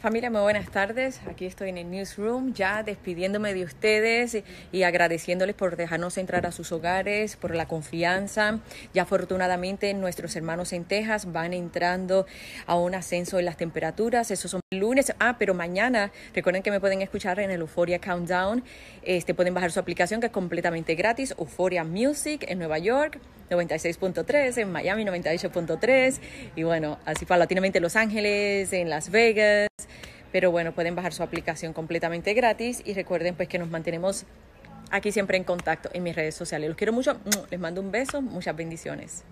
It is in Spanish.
Familia, muy buenas tardes. Aquí estoy en el Newsroom, ya despidiéndome de ustedes y agradeciéndoles por dejarnos entrar a sus hogares, por la confianza. Ya afortunadamente nuestros hermanos en Texas van entrando a un ascenso en las temperaturas. Eso son lunes. Ah, pero mañana, recuerden que me pueden escuchar en el Euphoria Countdown. Este, pueden bajar su aplicación que es completamente gratis, Euphoria Music en Nueva York. 96.3, en Miami 98.3 y bueno, así paulatinamente Los Ángeles, en Las Vegas pero bueno, pueden bajar su aplicación completamente gratis y recuerden pues que nos mantenemos aquí siempre en contacto en mis redes sociales. Los quiero mucho, les mando un beso, muchas bendiciones.